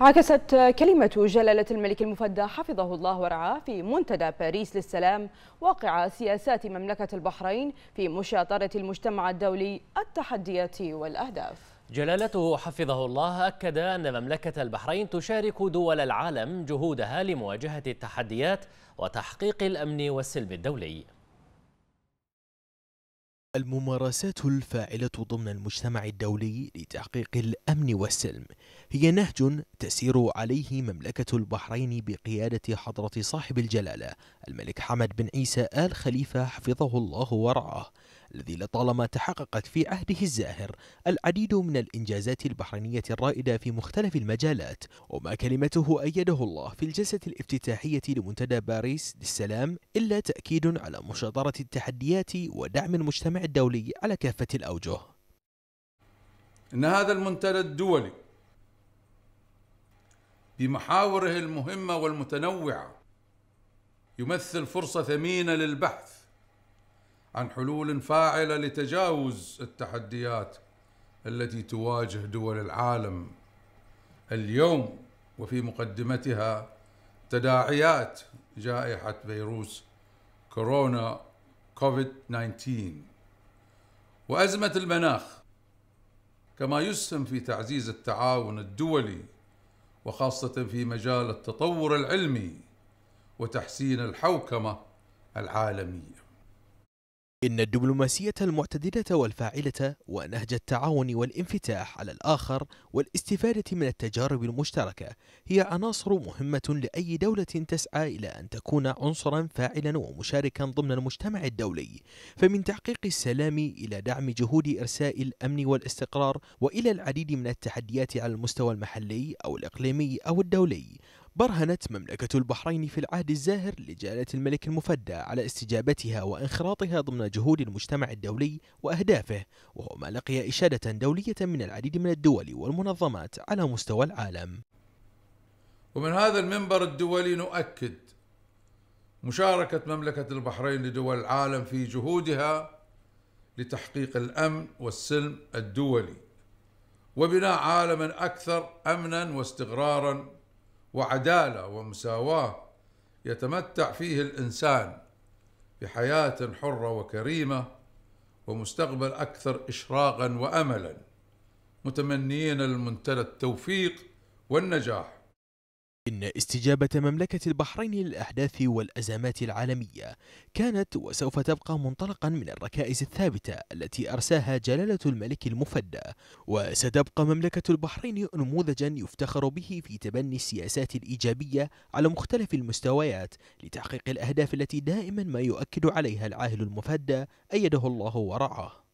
عكست كلمة جلالة الملك المفدى حفظه الله ورعاه في منتدى باريس للسلام واقع سياسات مملكة البحرين في مشاطرة المجتمع الدولي التحديات والأهداف جلالته حفظه الله أكد أن مملكة البحرين تشارك دول العالم جهودها لمواجهة التحديات وتحقيق الأمن والسلم الدولي الممارسات الفاعلة ضمن المجتمع الدولي لتحقيق الأمن والسلم هي نهج تسير عليه مملكة البحرين بقيادة حضرة صاحب الجلالة الملك حمد بن عيسى آل خليفة حفظه الله ورعاه الذي لطالما تحققت في عهده الزاهر العديد من الإنجازات البحرينية الرائدة في مختلف المجالات وما كلمته أيده الله في الجلسة الافتتاحية لمنتدى باريس للسلام إلا تأكيد على مشاطرة التحديات ودعم المجتمع الدولي على كافة الأوجه إن هذا المنتدى الدولي بمحاوره المهمة والمتنوعة يمثل فرصة ثمينة للبحث عن حلول فاعله لتجاوز التحديات التي تواجه دول العالم اليوم وفي مقدمتها تداعيات جائحه فيروس كورونا كوفيد 19 وازمه المناخ كما يسهم في تعزيز التعاون الدولي وخاصه في مجال التطور العلمي وتحسين الحوكمه العالميه إن الدبلوماسية المعتدلة والفاعلة ونهج التعاون والانفتاح على الآخر والاستفادة من التجارب المشتركة هي عناصر مهمة لأي دولة تسعى إلى أن تكون عنصرا فاعلا ومشاركا ضمن المجتمع الدولي فمن تحقيق السلام إلى دعم جهود إرساء الأمن والاستقرار وإلى العديد من التحديات على المستوى المحلي أو الإقليمي أو الدولي برهنت مملكة البحرين في العهد الزاهر لجلالة الملك المفدى على استجابتها وانخراطها ضمن جهود المجتمع الدولي وأهدافه وهو ما لقي إشادة دولية من العديد من الدول والمنظمات على مستوى العالم ومن هذا المنبر الدولي نؤكد مشاركة مملكة البحرين لدول العالم في جهودها لتحقيق الأمن والسلم الدولي وبناء عالما أكثر أمنا واستقرارا وعداله ومساواه يتمتع فيه الانسان بحياه حره وكريمه ومستقبل اكثر اشراقا واملا متمنين المنتدى التوفيق والنجاح إن استجابة مملكة البحرين للأحداث والأزمات العالمية كانت وسوف تبقى منطلقا من الركائز الثابتة التي أرساها جلالة الملك المفدى وستبقى مملكة البحرين نموذجا يفتخر به في تبني السياسات الإيجابية على مختلف المستويات لتحقيق الأهداف التي دائما ما يؤكد عليها العاهل المفدى أيده الله ورعاه